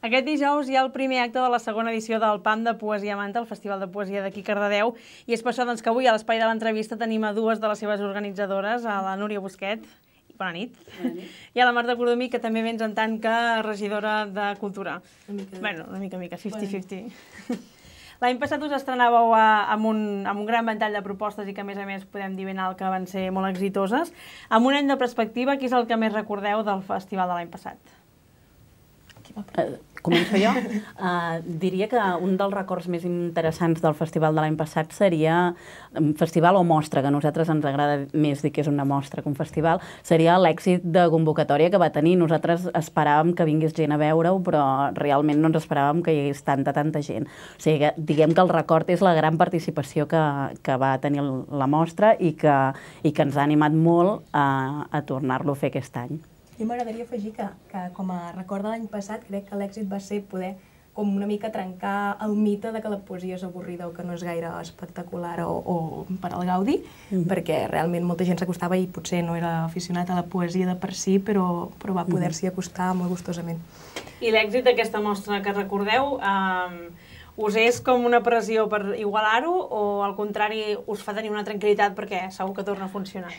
Aquest dijous hi ha el primer acte de la segona edició del PAM de Poesia Manta, el Festival de Poesia d'aquí Cardedeu, i és per això doncs, que avui a l'espai de l'entrevista tenim a dues de les seves organitzadores, a la Núria Busquet, bona nit, bona nit. i a la Marta Cordomí, que també vens en tant que regidora de Cultura. Una mica. Bueno, una mica, mica, 50-50. L'any passat us estrenàveu a, amb, un, amb un gran ventall de propostes i que, a més a més, podem dir ben alt que van ser molt exitoses. Amb un any de perspectiva, què és el que més recordeu del festival de l'any passat? Qui eh, va Començo jo? Uh, diria que un dels records més interessants del festival de l'any passat seria, um, festival o mostra, que a nosaltres ens agrada més dir que és una mostra que un festival, seria l'èxit de convocatòria que va tenir. Nosaltres esperàvem que vingués gent a veure-ho, però realment no ens esperàvem que hi hagués tanta, tanta gent. O sigui, que, diguem que el record és la gran participació que, que va tenir la mostra i que, i que ens ha animat molt a, a tornar-lo a fer aquest any mi m'agradaria afegir que, que, com a record de l'any passat, crec que l'èxit va ser poder com una mica trencar el mite de que la poesia és avorrida o que no és gaire espectacular o, o per al Gaudi, mm -hmm. perquè realment molta gent s'acostava i potser no era aficionat a la poesia de per si, però, però va mm-hmm. poder-s'hi acostar molt gustosament. I l'èxit d'aquesta mostra que recordeu... Eh, us és com una pressió per igualar-ho o al contrari us fa tenir una tranquil·litat perquè segur que torna a funcionar?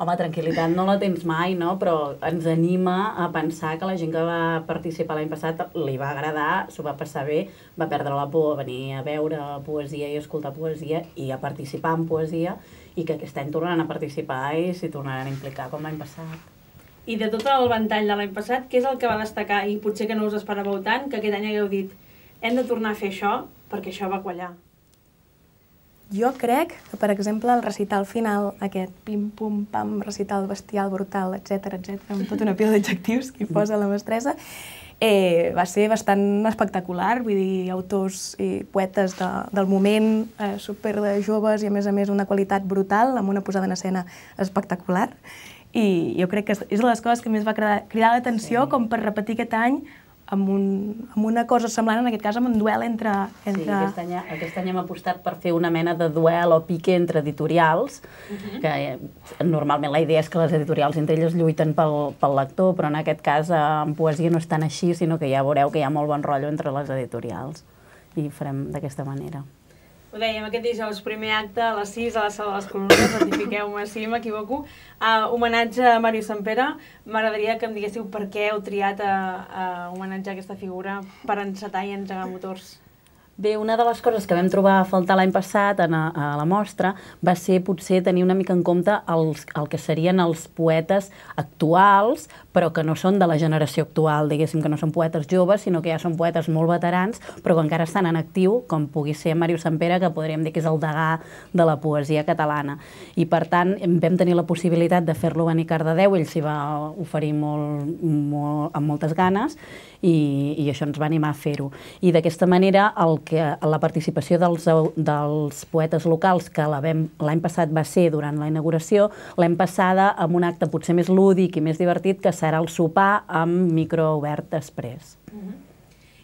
Home, tranquil·litat no la tens mai, no? però ens anima a pensar que la gent que va participar l'any passat li va agradar, s'ho va passar bé, va perdre la por a venir a veure poesia i escoltar poesia i a participar en poesia i que aquest any tornaran a participar i s'hi tornaran a implicar com l'any passat. I de tot el ventall de l'any passat, què és el que va destacar i potser que no us esperàveu tant, que aquest any hagueu dit hem de tornar a fer això perquè això va quallar. Jo crec que, per exemple, el recital final, aquest pim-pum-pam, recital bestial, brutal, etc etc, amb tota una pila d'adjectius que hi posa la mestressa, eh, va ser bastant espectacular, vull dir, autors i poetes de, del moment, eh, super de joves i, a més a més, una qualitat brutal, amb una posada en escena espectacular. I jo crec que és de les coses que més va cridar, cridar l'atenció sí. com per repetir aquest any amb, un, amb una cosa semblant, en aquest cas amb un duel entre... entre... Sí, aquest any, aquest any hem apostat per fer una mena de duel o pique entre editorials, uh mhm. -huh. que eh, normalment la idea és que les editorials entre elles lluiten pel, pel lector, però en aquest cas eh, en poesia no és tan així, sinó que ja veureu que hi ha molt bon rotllo entre les editorials i farem d'aquesta manera ho dèiem, aquest dijous, primer acte a les 6 a la sala de les columnes, certifiqueu-me si m'equivoco, uh, homenatge a Màrius Sampere. M'agradaria que em diguéssiu per què heu triat a, a homenatjar aquesta figura per encetar i engegar motors. Bé, una de les coses que vam trobar a faltar l'any passat en a, a la mostra va ser potser tenir una mica en compte els, el que serien els poetes actuals, però que no són de la generació actual, diguéssim que no són poetes joves, sinó que ja són poetes molt veterans, però que encara estan en actiu, com pugui ser Màrius Sampere, que podríem dir que és el degà de la poesia catalana. I per tant, vam tenir la possibilitat de fer-lo venir a Cardedeu, ell s'hi va oferir molt, molt, amb moltes ganes, i, i això ens va animar a fer-ho. I d'aquesta manera el que la participació dels, dels poetes locals, que l'any passat va ser durant la inauguració, l'hem passada amb un acte potser més lúdic i més divertit, que serà el sopar amb micro obert després. Mm -hmm.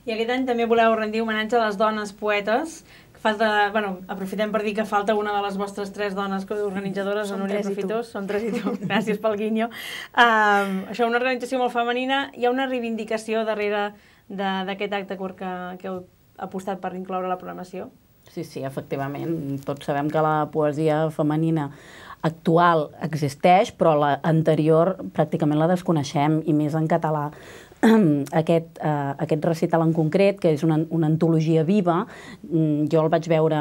I aquest any també voleu rendir homenatge a les dones poetes, falta, bueno, aprofitem per dir que falta una de les vostres tres dones organitzadores, Són Núria Profitós, són tres i tu, gràcies pel guinyo. Um, això, una organització molt femenina, hi ha una reivindicació darrere d'aquest acte que, que heu apostat per incloure la programació? Sí, sí, efectivament. Tots sabem que la poesia femenina actual existeix, però l'anterior pràcticament la desconeixem, i més en català aquest, eh, aquest recital en concret, que és una, una antologia viva, mm, jo el vaig veure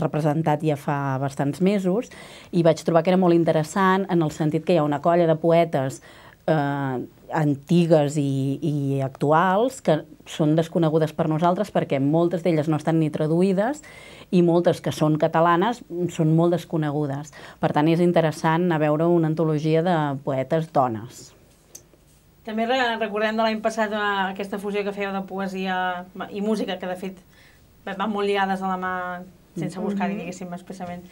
representat ja fa bastants mesos i vaig trobar que era molt interessant en el sentit que hi ha una colla de poetes eh, antigues i, i actuals que són desconegudes per nosaltres perquè moltes d'elles no estan ni traduïdes i moltes que són catalanes són molt desconegudes. Per tant, és interessant a veure una antologia de poetes dones. També recordem de l'any passat eh, aquesta fusió que feia de poesia i música, que de fet van molt lligades a la mà sense buscar diguéssim, expressament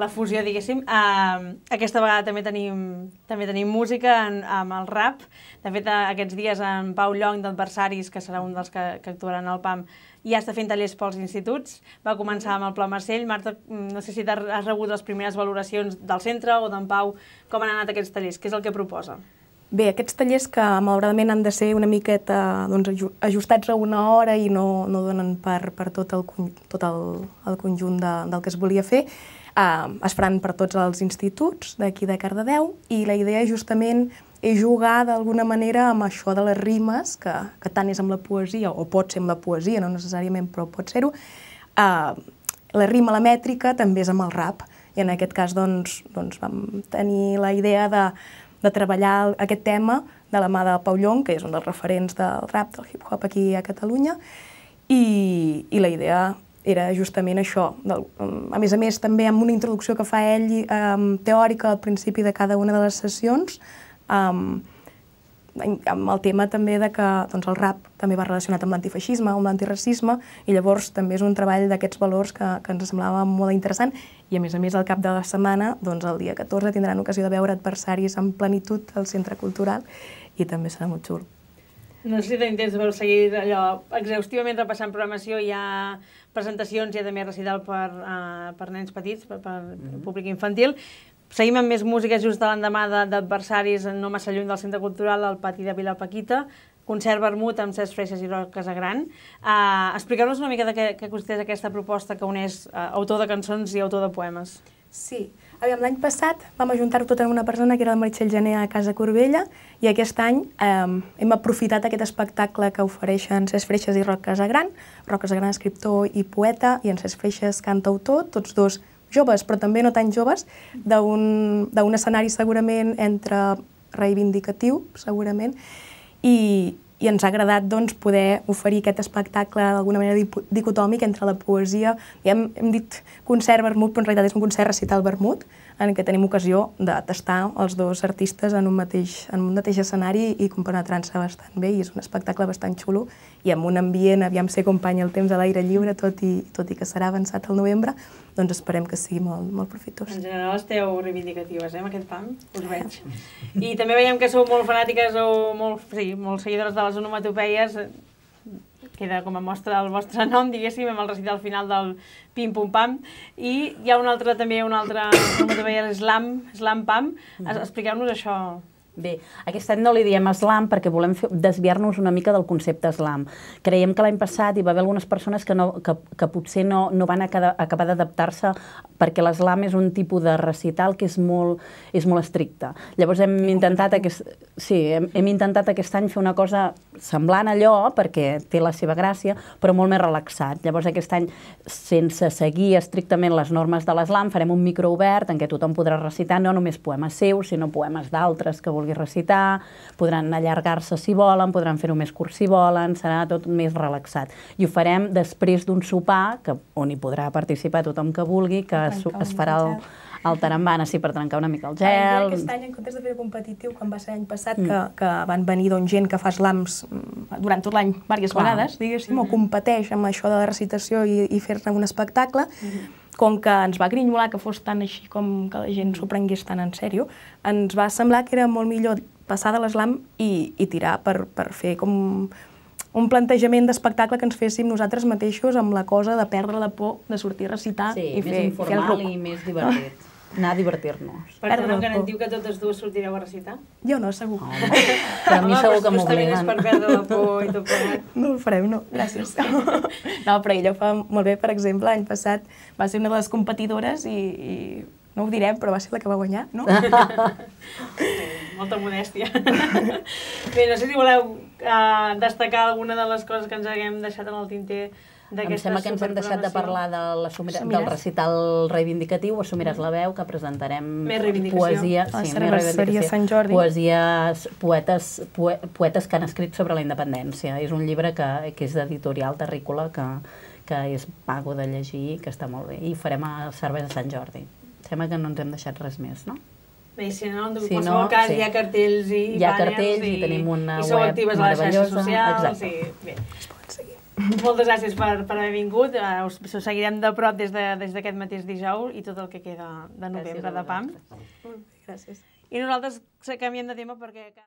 la fusió, diguéssim. Uh, aquesta vegada també tenim, també tenim música en, amb el rap. De fet, aquests dies en Pau Llong d'Adversaris, que serà un dels que, que actuaran al PAM, ja està fent tallers pels instituts. Va començar amb el Pla Marcell. Marta, mm, no sé si has rebut les primeres valoracions del centre o d'en Pau, com han anat aquests tallers, què és el que proposa? Bé, aquests tallers que malauradament han de ser una miqueta doncs, ajustats a una hora i no, no donen per, per tot, el, tot el, el conjunt de, del que es volia fer, eh, es faran per tots els instituts d'aquí de Cardedeu i la idea justament és jugar d'alguna manera amb això de les rimes, que, que tant és amb la poesia, o pot ser amb la poesia, no necessàriament, però pot ser-ho. Eh, la rima, la mètrica, també és amb el rap, i en aquest cas doncs, doncs vam tenir la idea de, de treballar aquest tema de la mà de Pau Llong, que és un dels referents del rap, del hip-hop aquí a Catalunya, i, i la idea era justament això. Del, a més a més, també amb una introducció que fa ell um, teòrica al principi de cada una de les sessions, um, amb el tema també de que doncs, el rap també va relacionat amb l'antifeixisme, amb l'antiracisme, i llavors també és un treball d'aquests valors que, que ens semblava molt interessant i a més a més al cap de la setmana, doncs el dia 14 tindran ocasió de veure adversaris en plenitud al Centre Cultural i també serà molt xulo. No sé si tenim temps de seguir allò exhaustivament repassant programació, hi ha presentacions, hi ha també recital per, uh, per nens petits, per, per mm -hmm. públic infantil, Seguim amb més música just de l'endemà d'adversaris no massa lluny del Centre Cultural, al pati de Vila Paquita concert vermut amb Cesc Freixas i Roc Casagran. Uh, eh, Expliqueu-nos una mica de què, què consisteix aquesta proposta que uneix uh, autor de cançons i autor de poemes. Sí. Aviam, l'any passat vam ajuntar-ho tot en una persona que era la Meritxell Gené a Casa Corbella i aquest any eh, hem aprofitat aquest espectacle que ofereixen Cesc Freixas i Roc Casagran. Roc Casagran, escriptor i poeta, i en Cesc Freixas, cantautor, tots dos joves, però també no tan joves, d'un escenari segurament entre reivindicatiu, segurament, i, i ens ha agradat doncs, poder oferir aquest espectacle d'alguna manera dicotòmic entre la poesia, hem, hem dit concert vermut, però en realitat és un concert recital vermut, en què tenim ocasió de tastar els dos artistes en un mateix, en un mateix escenari i compenetrant-se bastant bé, i és un espectacle bastant xulo, i amb un ambient, aviam ser company el temps a l'aire lliure, tot i, tot i que serà avançat al novembre, doncs esperem que sigui molt, molt profitós. En general esteu reivindicatives, eh, amb aquest pam, us veig. I també veiem que sou molt fanàtiques o molt, sí, molt seguidores de les onomatopeies, queda com a mostra el vostre nom, diguéssim, amb el recital final del Pim Pum Pam. I hi ha un altre, també, un altre, com ho deia, l'Slam, Slam Pam. Mhm. Expliqueu-nos això, Bé, aquest any no li diem eslam perquè volem desviar-nos una mica del concepte eslam. Creiem que l'any passat hi va haver algunes persones que, no, que, que potser no, no van acabar d'adaptar-se perquè l'eslam és un tipus de recital que és molt, és molt estricte. Llavors hem intentat, aquest, sí, hem, hem intentat aquest any fer una cosa semblant a allò perquè té la seva gràcia, però molt més relaxat. Llavors aquest any, sense seguir estrictament les normes de l'eslam, farem un microobert en què tothom podrà recitar no només poemes seus, sinó poemes d'altres que volen vulgui recitar, podran allargar-se si volen, podran fer-ho més curt si volen, serà tot més relaxat. I ho farem després d'un sopar, que, on hi podrà participar tothom que vulgui, que es, es farà el, el tarambana, sí, per trencar una mica el gel. Aquest any, en comptes de fer competitiu, quan va ser l'any passat, mm. que, que van venir doncs, gent que fa slams mm, durant tot l'any, diverses Clar. vegades, diguéssim, mm -hmm. o mm-hmm. competeix amb això de la recitació i, i fer-ne un espectacle, mm -hmm com que ens va grinyolar que fos tan així com que la gent s'ho prengués tan en sèrio, ens va semblar que era molt millor passar de l'eslam i, i tirar per, per fer com un plantejament d'espectacle que ens féssim nosaltres mateixos amb la cosa de perdre la por de sortir a recitar sí, i fer, informal fer el rock. i més divertit anar a divertir-nos. Per tant, no garantiu que totes dues sortireu a recitar? Jo no, segur. Oh, Però a mi segur que m'ho volen. per perdre la por i tot No ho farem, no, gràcies. No, però ella ho fa molt bé, per exemple, l'any passat va ser una de les competidores i, i no ho direm, però va ser la que va guanyar, no? Molta modèstia. Bé, no sé si voleu uh, destacar alguna de les coses que ens haguem deixat en el tinter em sembla que ens hem deixat de parlar de la sumira, del recital reivindicatiu, assumiràs la veu, que presentarem poesia, ah, sí, més Sant Jordi. poesies, poetes, poe, poetes que han escrit sobre la independència. És un llibre que, que és d'editorial terrícola, que, que és pago de llegir, que està molt bé. I farem a Cervesa Sant Jordi. Sembla que no ens hem deixat res més, no? Bé, si no, en si qualsevol no, cas sí. hi ha cartells i Hi ha cartells i, i tenim una i web meravellosa. I sou actives a les xarxes socials. Exacte. I, bé. Moltes gràcies per, per haver vingut. Uh, us, us seguirem de prop des d'aquest de, des mateix dijous i tot el que queda de novembre gràcies de PAM. Mm, gràcies. I nosaltres canviem de tema perquè...